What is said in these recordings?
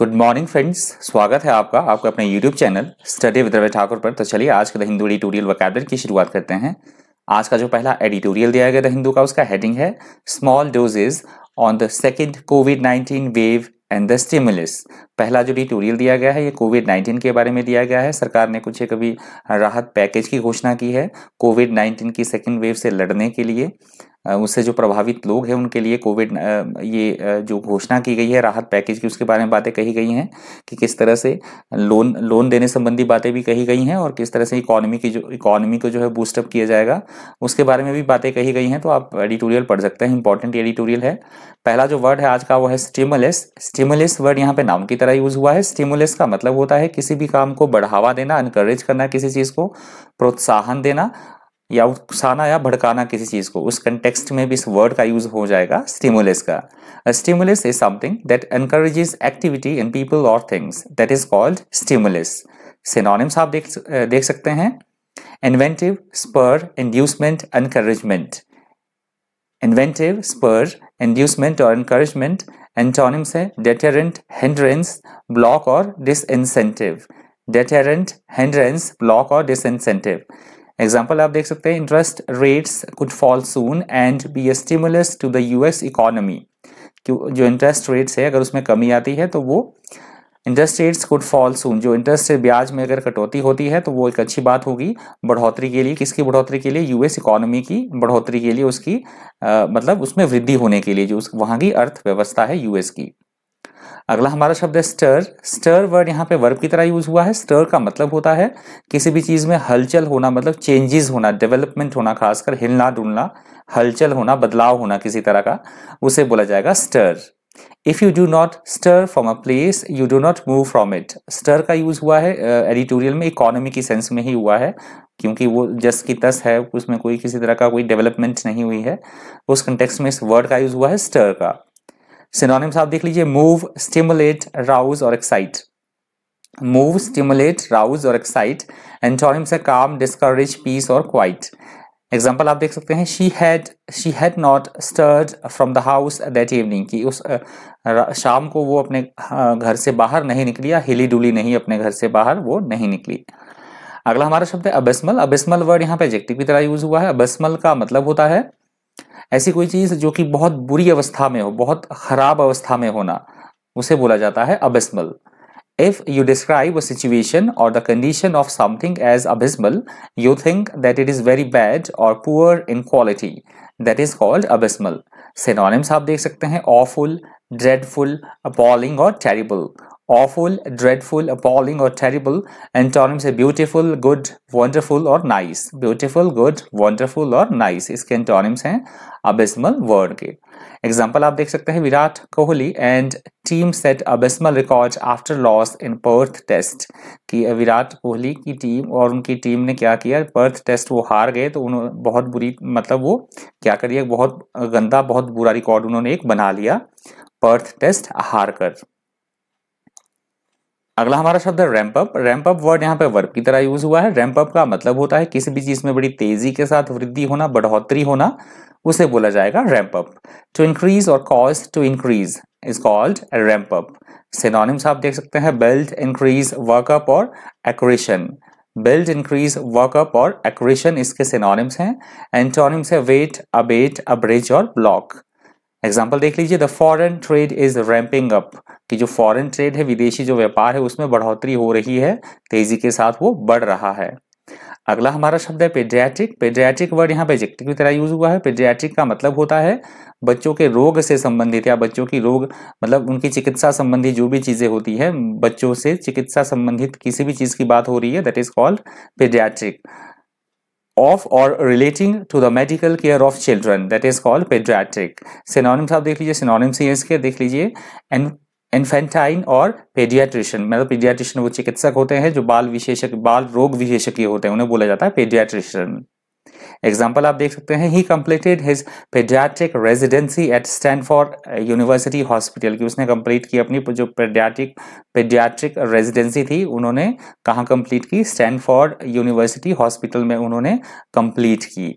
Good morning friends स्वागत है आपका आपका अपने YouTube channel study with Ravi Thakur पर तो चलिए आज का द हिंदू एडिटोरियल वकैबलर की शुरुआत करते हैं आज का जो पहला एडिटोरियल दिया गया द हिंदू का उसका हेडिंग है small doses on the second covid nineteen wave and the stimulus पहला जो एडिटोरियल दिया गया है ये कोविड नाइन्टीन के बारे में दिया गया है सरकार ने कुछ एक अभी राहत पैकेज की घोषणा की है कोविड नाइन्टीन की सेकेंड वेव से लड़ने के लिए उससे जो प्रभावित लोग हैं उनके लिए कोविड ये जो घोषणा की गई है राहत पैकेज की उसके बारे में बातें कही गई हैं कि किस तरह से लोन लोन देने संबंधी बातें भी कही गई हैं और किस तरह से इकोनॉमी की जो इकोनॉमी को जो है बूस्टअप किया जाएगा उसके बारे में भी बातें कही गई हैं तो आप एडिटोरियल पढ़ सकते हैं इंपॉर्टेंट एडिटोरियल है पहला जो वर्ड है आज का वो है स्टिमुलस स्टिमुलस वर्ड यहाँ पे नाम की तरह यूज हुआ है स्टिमुलस का मतलब होता है किसी भी काम को बढ़ावा देना इनकरेज करना किसी चीज़ को प्रोत्साहन देना या उकसाना या भड़काना किसी चीज़ को उस कंटेक्सट में भी इस वर्ड का यूज़ हो जाएगा स्टिमुलस का stimulus is something that encourages activity in people और things that is called stimulus synonyms आप देख देख सकते हैं incentive spur inducement encouragement incentive spur inducement और एनकरेजमेंट एंटोनिम्स है डेटेरेंट हेंड्रेंस ब्लॉक और डिसइंसेंटिव डेटेरेंट हेंड्रेंस ब्लॉक और डिसइंसेंटिव एग्जाम्पल आप देख सकते हैं interest rates could fall soon and be a stimulus to the US economy जो interest rates है अगर उसमें कमी आती है तो वो interest rates could fall soon जो इंटरेस्ट ब्याज में अगर कटौती होती है तो वो एक अच्छी बात होगी बढ़ोतरी के लिए किसकी बढ़ोतरी के लिए यूएस इकोनॉमी की बढ़ोतरी के लिए उसकी आ, मतलब उसमें वृद्धि होने के लिए जो उस वहाँ की अर्थव्यवस्था है यूएस की अगला हमारा शब्द है स्टर स्टर वर्ड यहाँ पे वर्ब की तरह यूज हुआ है स्टर का मतलब होता है किसी भी चीज़ में हलचल होना मतलब चेंजेस होना डेवलपमेंट होना खासकर हिलना डुलना हलचल होना बदलाव होना किसी तरह का उसे बोला जाएगा stir if you do not stir from a place you do not move from it stir का यूज़ हुआ है एडिटोरियल में इकोनॉमी की सेंस में ही हुआ है क्योंकि वो जस की तस है उसमें कोई किसी तरह का कोई डेवलपमेंट नहीं हुई है उस कंटेक्स में इस वर्ड का यूज़ हुआ है स्टर का सिनोनिम्स आप देख लीजिए मूव स्टिमुलेट राउज और एक्साइट मूव स्टिमुलेट राउज और एक्साइट एंटोनिम्स है काम डिस्करेज पीस और क्वाइट एग्जाम्पल आप देख सकते हैं she had she had not stirred from the house that evening की उस शाम को वो अपने घर से बाहर नहीं निकली या हिली डुली नहीं अपने घर से बाहर वो नहीं निकली अगला हमारा शब्द है अबिस्मल अबिस्मल वर्ड यहाँ पे एजेक्टिव की तरह यूज हुआ है अबेस्मल का मतलब होता है ऐसी कोई चीज जो कि बहुत बुरी अवस्था में हो बहुत खराब अवस्था में होना उसे बोला जाता है abysmal if you describe a situation और the condition of something as abysmal you think that it is very bad और poor in quality that is called abysmal synonyms आप देख सकते हैं ऑफुल ड्रेडफुल अपॉलिंग और terrible awful, dreadful, appalling, or terrible. Antonyms है beautiful, good, wonderful or nice. Beautiful, good, wonderful or nice. इसके antonyms हैं abysmal word के example आप देख सकते हैं Virat Kohli and team set abysmal record after loss in Perth test कि विराट कोहली की टीम और उनकी टीम ने क्या किया पर्थ टेस्ट वो हार गए तो उन्होंने बहुत बुरी मतलब वो क्या करिए बहुत गंदा बहुत बुरा रिकॉर्ड उन्होंने एक बना लिया पर्थ टेस्ट हार कर अगला हमारा शब्द है ramp up ramp up word यहाँ पे वर्ब की तरह यूज हुआ है रैम्प अप का मतलब होता है किसी भी चीज में बड़ी तेजी के साथ वृद्धि होना बढ़ोतरी होना उसे बोला जाएगा रैम्प अप टू इंक्रीज और cause to increase is called ramp up synonyms आप देख सकते हैं बिल्ड इंक्रीज वर्कअप और एक्रेशन बिल्ड इंक्रीज वर्कअप और एक्रेशन इसके सिनोनिम्स हैं एंटोनिम्स है वेट अबेट अब्रेज और ब्लॉक एग्जाम्पल देख लीजिए the foreign trade is ramping up कि जो फॉरन ट्रेड है विदेशी जो व्यापार है उसमें बढ़ोतरी हो रही है तेजी के साथ वो बढ़ रहा है अगला हमारा शब्द है पेड्रियाट्रिक पेड्रियाट्रिक वर्ड यहाँ पे एजेक्टिव की तरह यूज हुआ है पेड्रियाट्रिक का मतलब होता है बच्चों के रोग से संबंधित या बच्चों की रोग मतलब उनकी चिकित्सा संबंधी जो भी चीज़ें होती है बच्चों से चिकित्सा संबंधित किसी भी चीज़ की बात हो रही है that is called paediatric of or relating to the medical care of children that is called pediatric synonyms आप देख लीजिए synonyms ही इसके देख लीजिए and इन्फेंटाइन और पेडियाट्रिशियन मतलब पेडियाट्रिशियन वो चिकित्सक होते हैं जो बाल विशेषज्ञ बाल रोग विशेषज्ञ होते हैं उन्हें बोला जाता है पेडियाट्रिशियन एग्जाम्पल आप देख सकते हैं he completed his paediatric residency at Stanford University Hospital की उसने कंप्लीट की अपनी जो पेडियाट्रिक पेडियाट्रिक रेजिडेंसी थी उन्होंने कहाँ कंप्लीट की स्टैनफोर्ड यूनिवर्सिटी हॉस्पिटल में उन्होंने कम्प्लीट की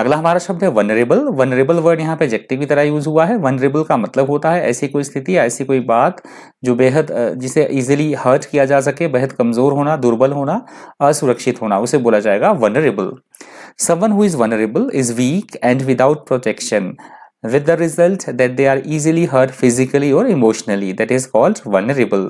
अगला हमारा शब्द है वनरेबल वनरेबल वर्ड यहाँ पे एजेक्टिव की तरह यूज हुआ है वनरेबल का मतलब होता है ऐसी कोई स्थिति ऐसी कोई बात जो बेहद जिसे इजिली हर्ट किया जा सके बेहद कमजोर होना दुर्बल होना असुरक्षित होना उसे बोला जाएगा vulnerable someone who is vulnerable is weak and without protection with the result that they are easily hurt physically or emotionally that is called vulnerable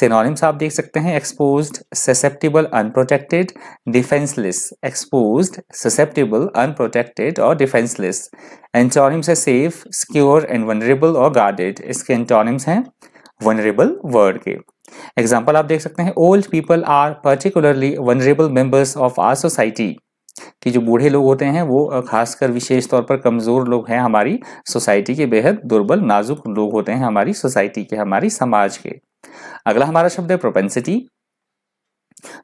synonyms aap dekh sakte hain exposed susceptible unprotected defenseless exposed susceptible unprotected or defenseless antonyms are safe secure and vulnerable or guarded iske antonyms hain vulnerable word ke Example, आप देख सकते old people are particularly vulnerable members of our society. कि जो बूढ़े लोग होते हैं वो खासकर विशेष तौर पर कमज़ोर लोग हैं हमारी सोसाइटी के बेहद दुर्बल नाजुक लोग होते हैं हमारी सोसाइटी के हमारी समाज के अगला हमारा शब्द है प्रोपेंसिटी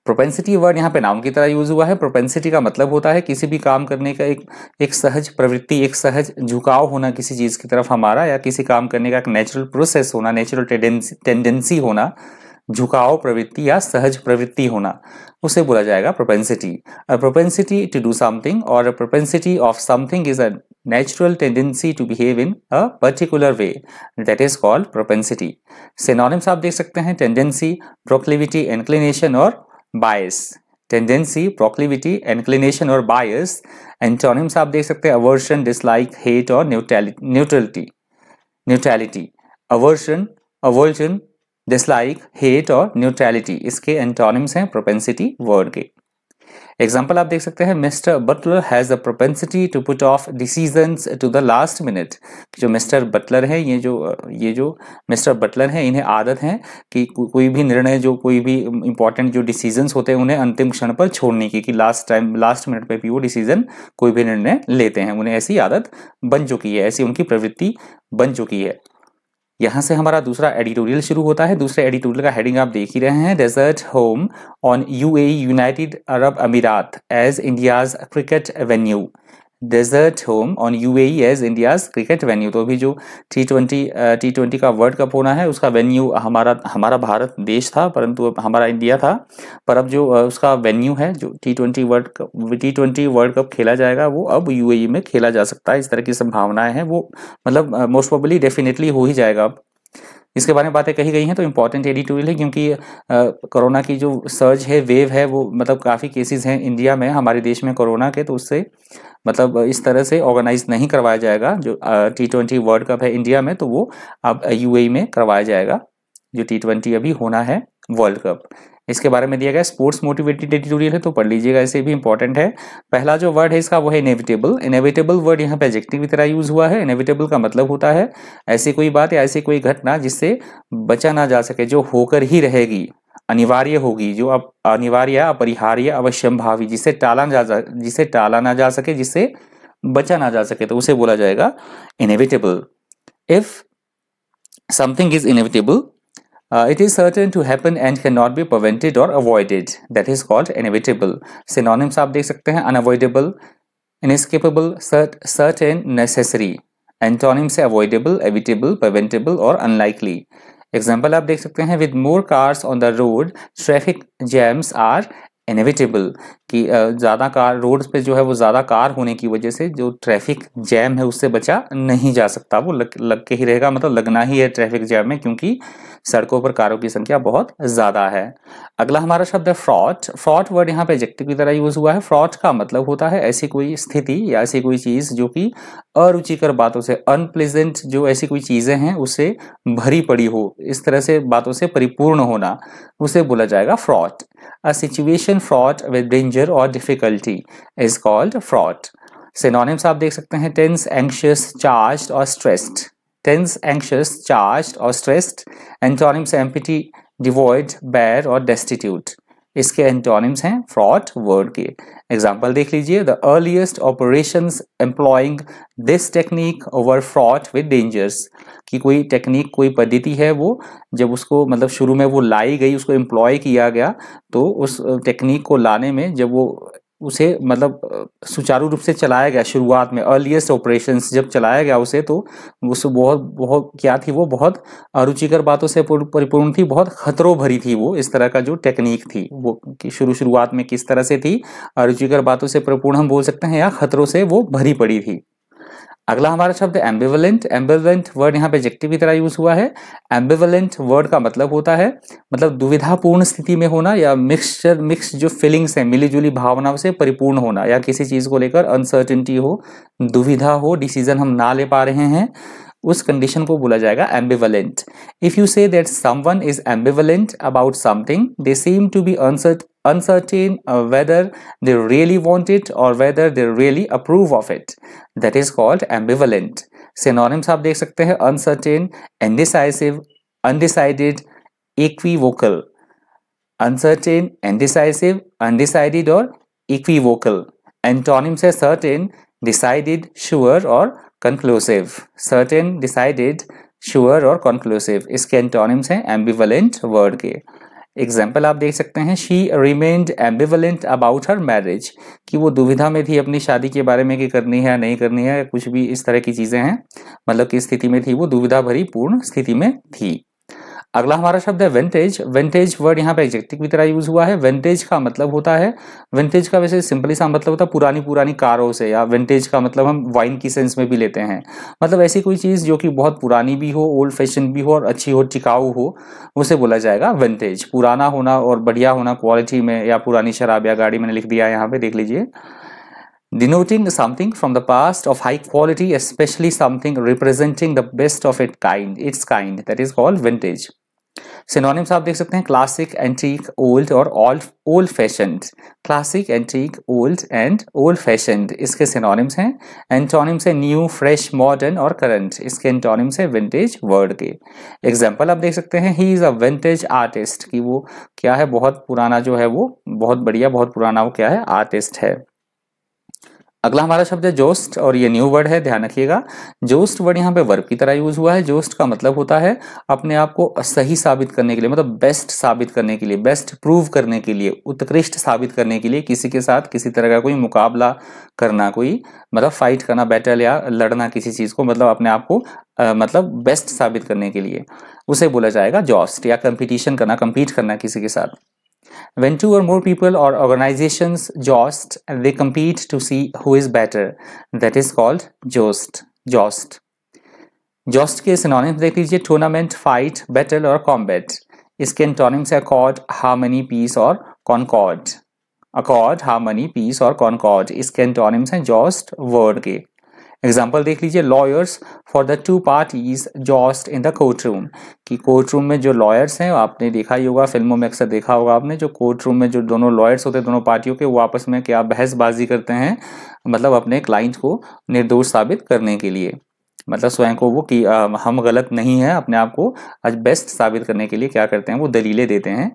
प्रोपेंसिटी वर्ड यहाँ पे नाम की तरह यूज हुआ है प्रोपेंसिटी का मतलब होता है किसी भी काम करने का एक एक सहज प्रवृत्ति एक सहज झुकाव होना किसी चीज़ की तरफ हमारा या किसी काम करने का एक नेचुरल प्रोसेस होना नेचुरल टेंडेंसी होना झुकाव प्रवृत्ति या सहज प्रवृत्ति होना उसे बोला जाएगा propensity a propensity to do something और propensity of something is a natural tendency to behave in a particular way that is called propensity synonyms आप देख सकते हैं टेंडेंसी प्रोक्लिविटी inclination और बायस टेंडेंसी प्रोक्लिविटी इंक्लिनेशन और बायस एंटोनिम्स आप देख सकते हैं अवर्शन डिसलाइक हेट और neutrality neutrality aversion aversion dislike hate और न्यूट्रैलिटी इसके एंटोनिम्स हैं प्रोपेंसिटी वर्ड के एग्जाम्पल आप देख सकते हैं mister Butler has a propensity to put off decisions to the last minute जो मिस्टर बटलर हैं ये जो ये जो मिस्टर बटलर हैं इन्हें आदत है कि को, कोई भी निर्णय जो कोई भी इंपॉर्टेंट जो डिसीजंस होते हैं उन्हें अंतिम क्षण पर छोड़ने की कि लास्ट टाइम लास्ट मिनट पर भी वो डिसीजन कोई भी निर्णय लेते हैं उन्हें ऐसी आदत बन चुकी है ऐसी उनकी प्रवृत्ति बन चुकी है यहाँ से हमारा दूसरा एडिटोरियल शुरू होता है दूसरे एडिटोरियल का हेडिंग आप देख ही रहे हैं desert home on UAE United Arab Emirates as India's cricket venue desert home on UAE as India's cricket venue तो अभी जो टी ट्वेंटी टी ट्वेंटी का वर्ल्ड कप होना है उसका वेन्यू हमारा हमारा भारत देश था परंतु अब हमारा इंडिया था पर अब जो uh, उसका वेन्यू है जो T twenty world cup T twenty world cup खेला जाएगा वो अब यू e में खेला जा सकता है इस तरह की संभावनाएं हैं वो मतलब मोस्ट प्रोबली डेफिनेटली हो ही जाएगा अब इसके बारे में बातें कही गई हैं तो इम्पॉर्टेंट एडिटोरियल है क्योंकि कोरोना की जो सर्ज है वेव है वो मतलब काफ़ी केसेस हैं इंडिया में हमारे देश में कोरोना के तो उससे मतलब इस तरह से ऑर्गेनाइज नहीं करवाया जाएगा जो टी ट्वेंटी वर्ल्ड कप है इंडिया में तो वो अब यू e में करवाया जाएगा जो टी ट्वेंटी अभी होना है वर्ल्ड कप इसके बारे में दिया गया स्पोर्ट्स मोटिवेटेड एडिटोरियल है तो पढ़ लीजिएगा इसे भी इंपॉर्टेंट है पहला जो वर्ड है इसका वो है इनेविटेबल इनेविटेबल वर्ड यहाँ पे एजेक्टिव की तरह यूज हुआ है इनेविटेबल का मतलब होता है ऐसी कोई बात या ऐसी कोई घटना जिससे बचा ना जा सके जो होकर ही रहेगी अनिवार्य होगी जो अब अनिवार्य अपरिहार्य अवश्यम भावी जिसे टाला जा जिसे टाला ना जा सके जिससे बचा ना जा सके तो उसे बोला जाएगा inevitable if something is inevitable Uh, it is certain to happen and cannot be prevented or avoided. That is called inevitable. Synonyms of this सकते unavoidable, inescapable, cert, certain, necessary. Antonyms are avoidable, evitable, preventable or unlikely. Example, आप can सकते with more cars on the road, traffic jams are. Inevitable कि ज़्यादा car roads पे जो है वो ज़्यादा कार होने की वजह से जो ट्रैफिक जैम है उससे बचा नहीं जा सकता वो लग लग के ही रहेगा मतलब लगना ही है ट्रैफिक जैम में क्योंकि सड़कों पर कारों की संख्या बहुत ज़्यादा है अगला हमारा शब्द है फ्रॉड फ्रॉड वर्ड यहाँ पे एजेक्टिव की तरह यूज़ हुआ है फ्रॉड का मतलब होता है ऐसी कोई स्थिति या ऐसी कोई चीज़ जो कि अरुचिकर बातों से अनप्लेजेंट जो ऐसी कोई चीज़ें हैं उससे भरी पड़ी हो इस तरह से बातों से परिपूर्ण होना उसे बोला जाएगा fraught a situation fraught with danger or difficulty is called fraught. Synonyms आप देख सकते हैं tense, anxious, charged or stressed. Tense, anxious, charged or stressed. Antonyms empty, devoid, bare or destitute. इसके एंटोनिम्स हैं फ्रॉड वर्ड के example देख लीजिए the earliest operation employing this technique over fraught with dangers कि कोई टेक्निक कोई पद्धति है वो जब उसको मतलब शुरू में वो लाई गई उसको एम्प्लॉय किया गया तो उस टेक्निक को लाने में जब वो उसे मतलब सुचारू रूप से चलाया गया शुरुआत में अर्लीस्ट ऑपरेशन जब चलाया गया उसे तो उस बहुत बहुत क्या थी वो बहुत अरुचिकर बातों से परिपूर्ण थी बहुत खतरों भरी थी वो इस तरह का जो टेक्निक थी वो शुरू शुरुआत में किस तरह से थी अरुचिकर बातों से परिपूर्ण हम बोल सकते हैं या खतरों से वो भरी पड़ी थी अगला हमारा शब्द एम्बिवलेंट एम्बिवलेंट वर्ड यहाँ पे एजेक्टिव की तरह यूज हुआ है एम्बिवलेंट वर्ड का मतलब होता है मतलब दुविधापूर्ण स्थिति में होना या मिक्सचर मिक्स जो फीलिंग्स हैं जुली भावनाओं से परिपूर्ण होना या किसी चीज़ को लेकर अनसर्टिनटी हो दुविधा हो डिसीजन हम ना ले पा रहे हैं उस कंडीशन को बोला जाएगा ambivalent if you say that someone is ambivalent about something they seem to be uncertain whether they really want it और whether they really approve of it that is called ambivalent synonyms आप देख सकते हैं uncertain indecisive undecided equivocal uncertain indecisive undecided और equivocal antonyms है certain decided sure और conclusive certain decided sure और conclusive इसके एंटोनिम्स हैं एम्बिवलेंट वर्ड के एग्जाम्पल आप देख सकते हैं she remained ambivalent about her marriage कि वो दुविधा में थी अपनी शादी के बारे में कि करनी है या नहीं करनी है कुछ भी इस तरह की चीज़ें हैं मतलब की स्थिति में थी वो दुविधा भरी पूर्ण स्थिति में थी अगला हमारा शब्द है वेंटेज वेंटेज वर्ड यहाँ पे एग्जेक्टिव की तरह यूज हुआ है वेंटेज का मतलब होता है वेंटेज का वैसे सिंपली सा मतलब होता है पुरानी पुरानी कारों से या वेंटेज का मतलब हम वाइन की सेंस में भी लेते हैं मतलब ऐसी कोई चीज़ जो कि बहुत पुरानी भी हो ओल्ड फैशन भी हो और अच्छी हो टिकाऊ हो उसे बोला जाएगा वेंटेज पुराना होना और बढ़िया होना क्वालिटी में या पुरानी शराब या गाड़ी मैंने लिख दिया यहाँ पे देख लीजिए denoting something from the past of high quality especially something representing the best of its kind its kind that is called vintage synonyms आप देख सकते हैं क्लासिक एंटीक ओल्ड और old old classic antique old and old fashion इसके synonyms हैं antonyms है new fresh modern और current इसके एंटोनिम्स है विंटेज वर्ड के एग्जाम्पल आप देख सकते हैं he is a vintage artist कि वो क्या है बहुत पुराना जो है वो बहुत बढ़िया बहुत पुराना वो क्या है आर्टिस्ट है अगला हमारा शब्द है जोस्ट और ये न्यू वर्ड है ध्यान रखिएगा जोस्ट वर्ड यहाँ पे वर्ब की तरह यूज हुआ है जोस्ट का मतलब होता है अपने आप को सही साबित करने के लिए मतलब बेस्ट साबित करने के लिए बेस्ट प्रूव करने के लिए उत्कृष्ट साबित करने के लिए किसी के साथ किसी तरह का कोई मुकाबला करना कोई मतलब फाइट करना बैटल या लड़ना किसी चीज़ को मतलब अपने आप को मतलब बेस्ट साबित करने के लिए उसे बोला जाएगा जॉस्ट या कंपिटिशन करना कंपीट करना किसी के साथ When two or more people or organizations jost, they compete to see who is better. That is called jost. Joust. Joust ke synonyms dekh lijiye tournament, fight, battle or combat. Iske antonyms hai accord, harmony, peace or concord. Accord, harmony, peace or concord. Iske antonyms hai jost word ke. Example देख लीजिए lawyers for the two parties joust in the court room कि court room में जो lawyers हैं आपने देखा ही होगा फिल्मों में अक्सर देखा होगा आपने जो कोर्ट रूम में जो दोनों लॉयर्स होते हैं दोनों पार्टियों के वो आपस में क्या बहसबाजी करते हैं मतलब अपने क्लाइंट को निर्दोष साबित करने के लिए मतलब स्वयं को वो कि हम गलत नहीं हैं अपने आप को आज बेस्ट साबित करने के लिए क्या करते हैं वो दलीलें देते हैं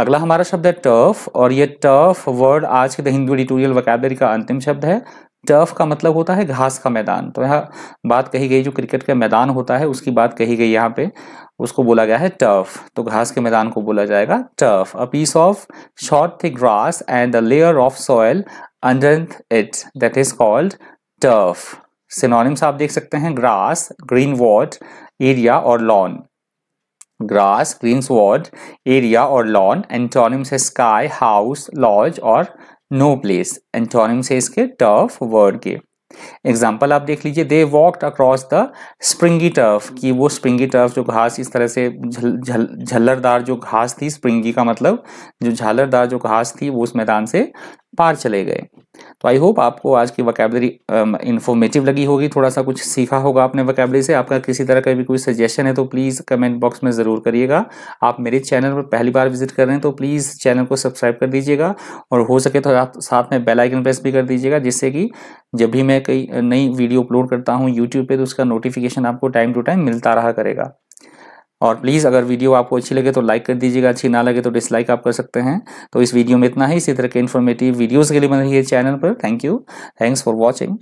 अगला हमारा शब्द है टर्फ और ये टर्फ वर्ड आज के द हिंदू एडिटोरियल वकादरी का अंतिम शब्द है टर्फ का मतलब होता है घास का मैदान तो यहाँ बात कही गई जो क्रिकेट का मैदान होता है उसकी बात कही गई यहाँ पे उसको बोला गया है टर्फ तो घास के मैदान को बोला जाएगा turf a piece of short thick grass and the layer of soil under it that is called turf synonyms आप देख सकते हैं ग्रास ग्रीन वॉट एरिया और लॉन ग्रास ग्रीन वॉट एरिया और लॉन एंटोनिम्स है स्काई हाउस लॉज और नो प्लेस एंटोनिम्स से इसके टर्फ वर्ड के एग्जाम्पल आप देख लीजिए they walked across the springy turf कि वो स्प्रिंगी टर्फ जो घास इस तरह से झलरदार जल, जल, जो घास थी स्प्रिंगी का मतलब जो झालरदार जो घास थी वो उस मैदान से पार चले गए तो आई होप आपको आज की वैकेबलरी इन्फॉर्मेटिव um, लगी होगी थोड़ा सा कुछ सीखा होगा आपने वकेबलरी से आपका किसी तरह का भी कोई सजेशन है तो प्लीज़ कमेंट बॉक्स में ज़रूर करिएगा आप मेरे चैनल पर पहली बार विजिट कर रहे हैं तो प्लीज़ चैनल को सब्सक्राइब कर दीजिएगा और हो सके तो आप साथ में बेल आइकन प्रेस भी कर दीजिएगा जिससे कि जब भी मैं कई नई वीडियो अपलोड करता हूँ यूट्यूब पर तो उसका नोटिफिकेशन आपको टाइम टू टाइम मिलता रहा करेगा और प्लीज़ अगर वीडियो आपको अच्छी लगे तो लाइक कर दीजिएगा अच्छी ना लगे तो डिसलाइक आप कर सकते हैं तो इस वीडियो में इतना ही इसी तरह के इन्फॉर्मेटिव वीडियोज़ के लिए बन रही है चैनल पर thank you thanks for watching